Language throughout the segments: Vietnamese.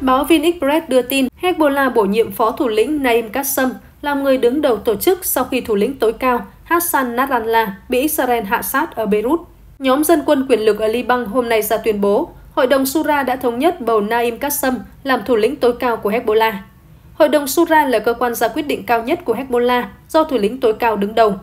Báo VnExpress đưa tin Hezbollah bổ nhiệm phó thủ lĩnh Naim Qassam làm người đứng đầu tổ chức sau khi thủ lĩnh tối cao Hassan Nasrallah bị Israel hạ sát ở Beirut. Nhóm dân quân quyền lực ở Liban hôm nay ra tuyên bố Hội đồng Sura đã thống nhất bầu Naim Qassam làm thủ lĩnh tối cao của Hezbollah. Hội đồng Sura là cơ quan ra quyết định cao nhất của Hezbollah do thủ lĩnh tối cao đứng đầu.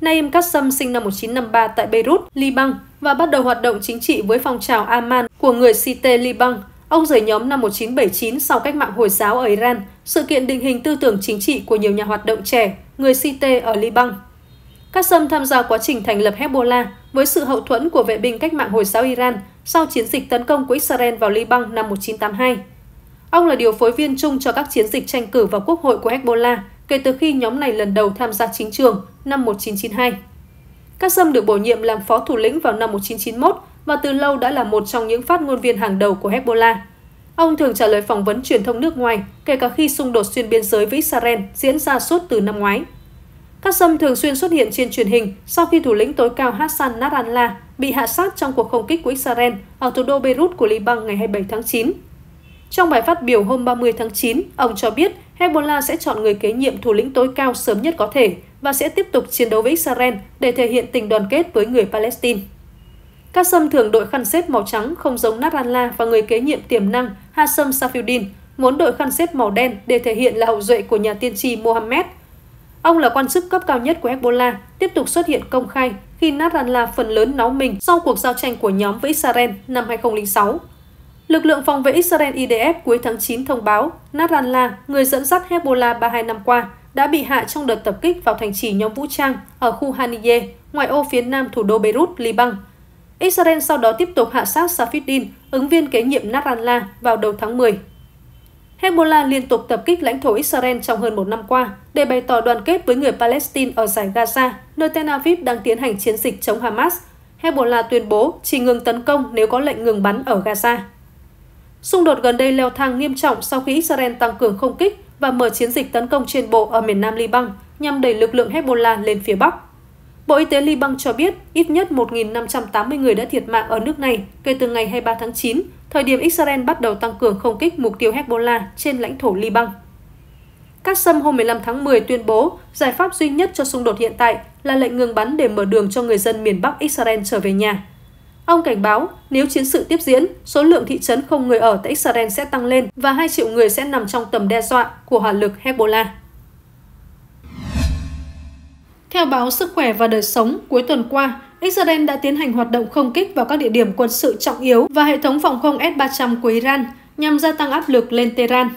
Naim Qassam sinh năm 1953 tại Beirut, Liban và bắt đầu hoạt động chính trị với phong trào Aman của người Site Liban Ông rời nhóm năm 1979 sau cách mạng Hồi giáo ở Iran, sự kiện định hình tư tưởng chính trị của nhiều nhà hoạt động trẻ, người Site ở Liban. Qassam tham gia quá trình thành lập Hezbollah với sự hậu thuẫn của vệ binh cách mạng Hồi giáo Iran sau chiến dịch tấn công của Israel vào Liban năm 1982. Ông là điều phối viên chung cho các chiến dịch tranh cử vào Quốc hội của Hezbollah kể từ khi nhóm này lần đầu tham gia chính trường năm 1992. Qassam được bổ nhiệm làm phó thủ lĩnh vào năm 1991 và từ lâu đã là một trong những phát ngôn viên hàng đầu của Hezbollah. Ông thường trả lời phỏng vấn truyền thông nước ngoài, kể cả khi xung đột xuyên biên giới với Israel diễn ra suốt từ năm ngoái. Các dâm thường xuyên xuất hiện trên truyền hình sau khi thủ lĩnh tối cao Hassan Nasrallah bị hạ sát trong cuộc không kích của Israel ở thủ đô Beirut của Liban ngày 27 tháng 9. Trong bài phát biểu hôm 30 tháng 9, ông cho biết Hezbollah sẽ chọn người kế nhiệm thủ lĩnh tối cao sớm nhất có thể và sẽ tiếp tục chiến đấu với Israel để thể hiện tình đoàn kết với người Palestine. Các sâm thường đội khăn xếp màu trắng không giống Naranla và người kế nhiệm tiềm năng Hassan Safiuddin, muốn đội khăn xếp màu đen để thể hiện là hậu duệ của nhà tiên tri Mohammed. Ông là quan chức cấp cao nhất của Hezbollah, tiếp tục xuất hiện công khai khi Nasrallah phần lớn náo mình sau cuộc giao tranh của nhóm với Israel năm 2006. Lực lượng phòng vệ Israel IDF cuối tháng 9 thông báo Nasrallah, người dẫn dắt Hezbollah 32 năm qua, đã bị hạ trong đợt tập kích vào thành trì nhóm vũ trang ở khu Haniye, ngoại ô phía nam thủ đô Beirut, Liban, Israel sau đó tiếp tục hạ sát Safidin, ứng viên kế nhiệm Nasrallah, vào đầu tháng 10. Hezbollah liên tục tập kích lãnh thổ Israel trong hơn một năm qua để bày tỏ đoàn kết với người Palestine ở giải Gaza, nơi Tel Aviv đang tiến hành chiến dịch chống Hamas. Hezbollah tuyên bố chỉ ngừng tấn công nếu có lệnh ngừng bắn ở Gaza. Xung đột gần đây leo thang nghiêm trọng sau khi Israel tăng cường không kích và mở chiến dịch tấn công trên bộ ở miền nam Liban nhằm đẩy lực lượng Hezbollah lên phía Bắc. Bộ Y tế Liban cho biết ít nhất 1.580 người đã thiệt mạng ở nước này kể từ ngày 23 tháng 9, thời điểm Israel bắt đầu tăng cường không kích mục tiêu Hezbollah trên lãnh thổ Liban. Các sâm hôm 15 tháng 10 tuyên bố giải pháp duy nhất cho xung đột hiện tại là lệnh ngừng bắn để mở đường cho người dân miền Bắc Israel trở về nhà. Ông cảnh báo nếu chiến sự tiếp diễn, số lượng thị trấn không người ở tại Israel sẽ tăng lên và 2 triệu người sẽ nằm trong tầm đe dọa của hỏa lực Hezbollah. Theo báo Sức khỏe và Đời sống, cuối tuần qua, Israel đã tiến hành hoạt động không kích vào các địa điểm quân sự trọng yếu và hệ thống phòng không S-300 của Iran nhằm gia tăng áp lực lên Tehran.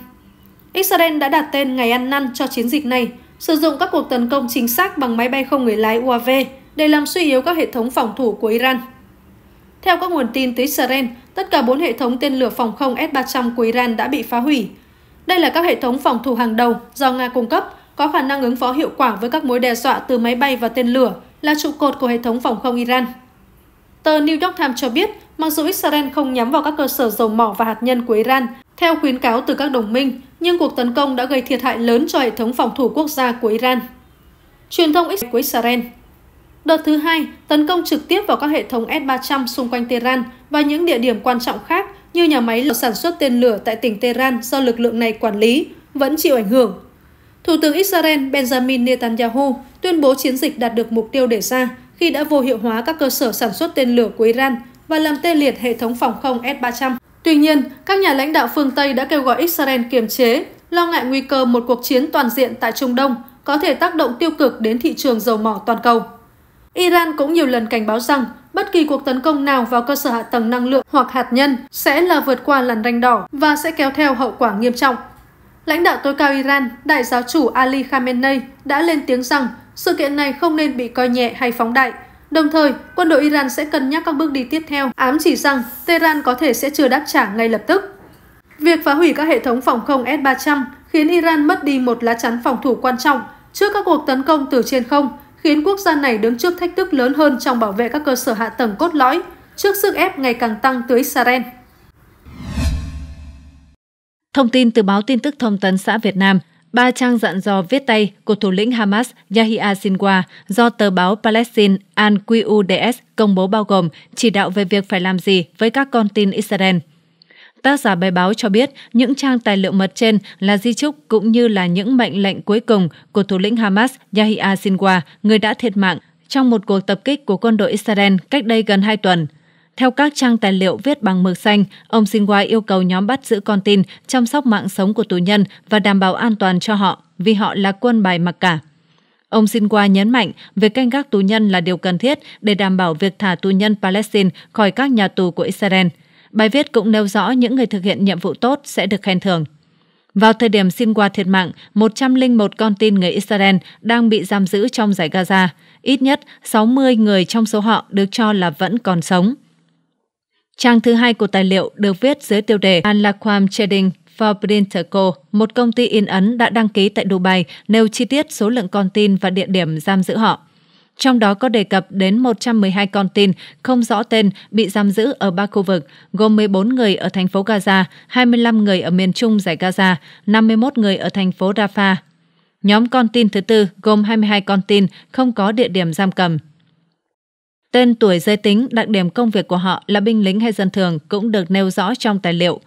Israel đã đặt tên ngày ăn năn cho chiến dịch này, sử dụng các cuộc tấn công chính xác bằng máy bay không người lái UAV để làm suy yếu các hệ thống phòng thủ của Iran. Theo các nguồn tin từ Israel, tất cả bốn hệ thống tên lửa phòng không S-300 của Iran đã bị phá hủy. Đây là các hệ thống phòng thủ hàng đầu do Nga cung cấp, có khả năng ứng phó hiệu quả với các mối đe dọa từ máy bay và tên lửa là trụ cột của hệ thống phòng không Iran. Tờ New York Times cho biết, mặc dù Israel không nhắm vào các cơ sở dầu mỏ và hạt nhân của Iran, theo khuyến cáo từ các đồng minh, nhưng cuộc tấn công đã gây thiệt hại lớn cho hệ thống phòng thủ quốc gia của Iran. Truyền thông X của Israel Đợt thứ hai, tấn công trực tiếp vào các hệ thống S-300 xung quanh Tehran và những địa điểm quan trọng khác như nhà máy sản xuất tên lửa tại tỉnh Tehran do lực lượng này quản lý, vẫn chịu ảnh hưởng Thủ tướng Israel Benjamin Netanyahu tuyên bố chiến dịch đạt được mục tiêu đề ra khi đã vô hiệu hóa các cơ sở sản xuất tên lửa của Iran và làm tê liệt hệ thống phòng không S-300. Tuy nhiên, các nhà lãnh đạo phương Tây đã kêu gọi Israel kiềm chế, lo ngại nguy cơ một cuộc chiến toàn diện tại Trung Đông có thể tác động tiêu cực đến thị trường dầu mỏ toàn cầu. Iran cũng nhiều lần cảnh báo rằng bất kỳ cuộc tấn công nào vào cơ sở hạ tầng năng lượng hoặc hạt nhân sẽ là vượt qua làn ranh đỏ và sẽ kéo theo hậu quả nghiêm trọng. Lãnh đạo tối cao Iran, đại giáo chủ Ali Khamenei đã lên tiếng rằng sự kiện này không nên bị coi nhẹ hay phóng đại. Đồng thời, quân đội Iran sẽ cân nhắc các bước đi tiếp theo, ám chỉ rằng Tehran có thể sẽ chưa đáp trả ngay lập tức. Việc phá hủy các hệ thống phòng không S-300 khiến Iran mất đi một lá chắn phòng thủ quan trọng trước các cuộc tấn công từ trên không, khiến quốc gia này đứng trước thách thức lớn hơn trong bảo vệ các cơ sở hạ tầng cốt lõi, trước sức ép ngày càng tăng tới Israel. Thông tin từ báo tin tức thông tấn xã Việt Nam, ba trang dặn dò viết tay của thủ lĩnh Hamas Yahya Sinwar do tờ báo Palestine Al-Quds công bố bao gồm chỉ đạo về việc phải làm gì với các con tin Israel. Tác giả bài báo cho biết những trang tài liệu mật trên là di trúc cũng như là những mệnh lệnh cuối cùng của thủ lĩnh Hamas Yahya Sinwar, người đã thiệt mạng trong một cuộc tập kích của quân đội Israel cách đây gần 2 tuần – theo các trang tài liệu viết bằng mực xanh, ông Sinwai yêu cầu nhóm bắt giữ con tin, chăm sóc mạng sống của tù nhân và đảm bảo an toàn cho họ vì họ là quân bài mặc cả. Ông Sinwa nhấn mạnh việc canh gác tù nhân là điều cần thiết để đảm bảo việc thả tù nhân Palestine khỏi các nhà tù của Israel. Bài viết cũng nêu rõ những người thực hiện nhiệm vụ tốt sẽ được khen thưởng. Vào thời điểm Sinwa thiệt mạng, 101 con tin người Israel đang bị giam giữ trong giải Gaza. Ít nhất 60 người trong số họ được cho là vẫn còn sống. Trang thứ hai của tài liệu được viết dưới tiêu đề Alaquam Trading for Printerco, một công ty in ấn đã đăng ký tại Dubai, nêu chi tiết số lượng con tin và địa điểm giam giữ họ. Trong đó có đề cập đến 112 con tin không rõ tên bị giam giữ ở ba khu vực, gồm 14 người ở thành phố Gaza, 25 người ở miền trung giải Gaza, 51 người ở thành phố Rafah. Nhóm con tin thứ tư gồm 22 con tin không có địa điểm giam cầm. Tên tuổi giới tính, đặc điểm công việc của họ là binh lính hay dân thường cũng được nêu rõ trong tài liệu.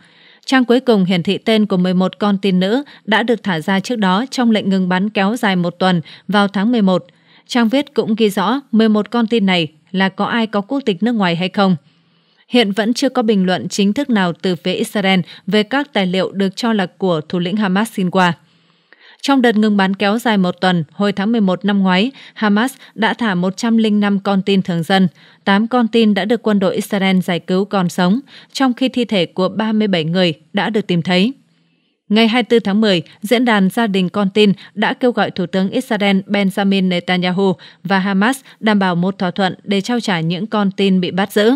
Trang cuối cùng hiển thị tên của 11 con tin nữ đã được thả ra trước đó trong lệnh ngừng bắn kéo dài một tuần vào tháng 11. Trang viết cũng ghi rõ 11 con tin này là có ai có quốc tịch nước ngoài hay không. Hiện vẫn chưa có bình luận chính thức nào từ phía Israel về các tài liệu được cho là của thủ lĩnh Hamas qua trong đợt ngừng bắn kéo dài một tuần, hồi tháng 11 năm ngoái, Hamas đã thả 105 con tin thường dân. 8 con tin đã được quân đội Israel giải cứu còn sống, trong khi thi thể của 37 người đã được tìm thấy. Ngày 24 tháng 10, Diễn đàn Gia đình con tin đã kêu gọi Thủ tướng Israel Benjamin Netanyahu và Hamas đảm bảo một thỏa thuận để trao trả những con tin bị bắt giữ.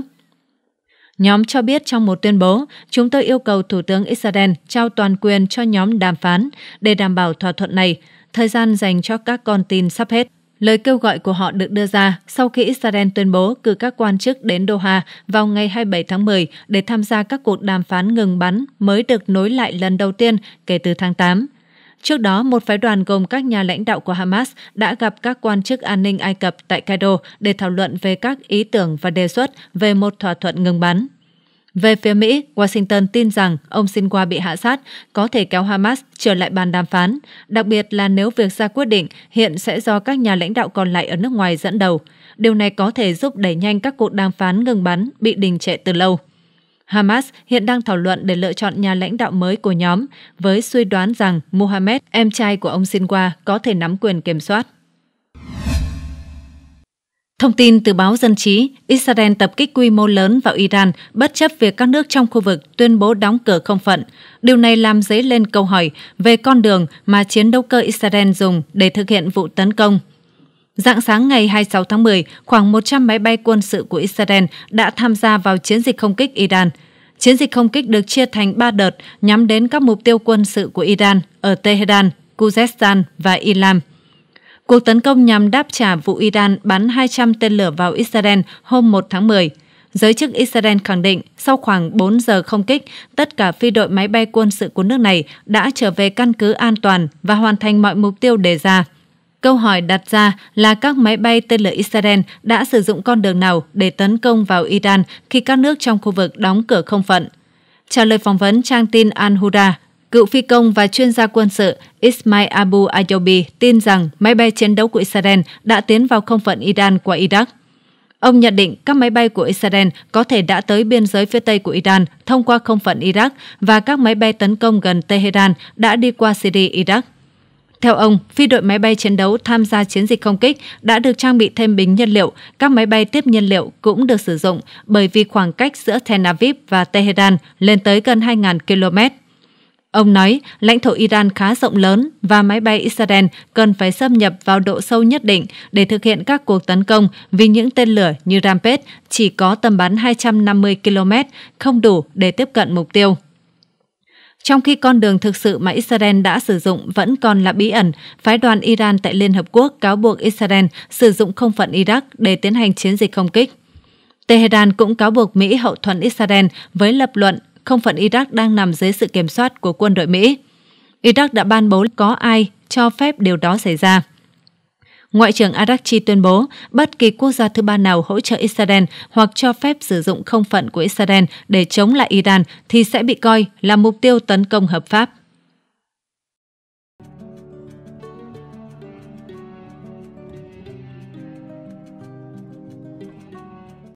Nhóm cho biết trong một tuyên bố, chúng tôi yêu cầu Thủ tướng Israel trao toàn quyền cho nhóm đàm phán để đảm bảo thỏa thuận này. Thời gian dành cho các con tin sắp hết. Lời kêu gọi của họ được đưa ra sau khi Israel tuyên bố cử các quan chức đến Doha vào ngày 27 tháng 10 để tham gia các cuộc đàm phán ngừng bắn mới được nối lại lần đầu tiên kể từ tháng 8. Trước đó, một phái đoàn gồm các nhà lãnh đạo của Hamas đã gặp các quan chức an ninh Ai Cập tại Cairo để thảo luận về các ý tưởng và đề xuất về một thỏa thuận ngừng bắn. Về phía Mỹ, Washington tin rằng ông Sinwa bị hạ sát có thể kéo Hamas trở lại bàn đàm phán, đặc biệt là nếu việc ra quyết định hiện sẽ do các nhà lãnh đạo còn lại ở nước ngoài dẫn đầu. Điều này có thể giúp đẩy nhanh các cuộc đàm phán ngừng bắn bị đình trệ từ lâu. Hamas hiện đang thảo luận để lựa chọn nhà lãnh đạo mới của nhóm, với suy đoán rằng Mohammed, em trai của ông Sinwa, có thể nắm quyền kiểm soát. Thông tin từ báo Dân trí, Israel tập kích quy mô lớn vào Iran bất chấp việc các nước trong khu vực tuyên bố đóng cửa không phận. Điều này làm dấy lên câu hỏi về con đường mà chiến đấu cơ Israel dùng để thực hiện vụ tấn công. Dạng sáng ngày 26 tháng 10, khoảng 100 máy bay quân sự của Israel đã tham gia vào chiến dịch không kích Iran. Chiến dịch không kích được chia thành 3 đợt nhắm đến các mục tiêu quân sự của Iran ở Tehran, Khuzestan và Ilam. Cuộc tấn công nhằm đáp trả vụ Iran bắn 200 tên lửa vào Israel hôm 1 tháng 10. Giới chức Israel khẳng định sau khoảng 4 giờ không kích, tất cả phi đội máy bay quân sự của nước này đã trở về căn cứ an toàn và hoàn thành mọi mục tiêu đề ra. Câu hỏi đặt ra là các máy bay tên lửa Israel đã sử dụng con đường nào để tấn công vào Iran khi các nước trong khu vực đóng cửa không phận. Trả lời phỏng vấn trang tin Al-Huda, cựu phi công và chuyên gia quân sự Ismail Abu Ayobi tin rằng máy bay chiến đấu của Israel đã tiến vào không phận Iran qua Iraq. Ông nhận định các máy bay của Israel có thể đã tới biên giới phía Tây của Iran thông qua không phận Iraq và các máy bay tấn công gần Tehran đã đi qua Syria Iraq. Theo ông, phi đội máy bay chiến đấu tham gia chiến dịch không kích đã được trang bị thêm bình nhiên liệu, các máy bay tiếp nhiên liệu cũng được sử dụng bởi vì khoảng cách giữa Tel Aviv và Tehran lên tới gần 2.000 km. Ông nói lãnh thổ Iran khá rộng lớn và máy bay Israel cần phải xâm nhập vào độ sâu nhất định để thực hiện các cuộc tấn công vì những tên lửa như Rampage chỉ có tầm bắn 250 km, không đủ để tiếp cận mục tiêu. Trong khi con đường thực sự mà Israel đã sử dụng vẫn còn là bí ẩn, phái đoàn Iran tại Liên Hợp Quốc cáo buộc Israel sử dụng không phận Iraq để tiến hành chiến dịch không kích. Tehran cũng cáo buộc Mỹ hậu thuẫn Israel với lập luận không phận Iraq đang nằm dưới sự kiểm soát của quân đội Mỹ. Iraq đã ban bố có ai cho phép điều đó xảy ra. Ngoại trưởng Arachi tuyên bố bất kỳ quốc gia thứ ba nào hỗ trợ Israel hoặc cho phép sử dụng không phận của Israel để chống lại Iran thì sẽ bị coi là mục tiêu tấn công hợp pháp.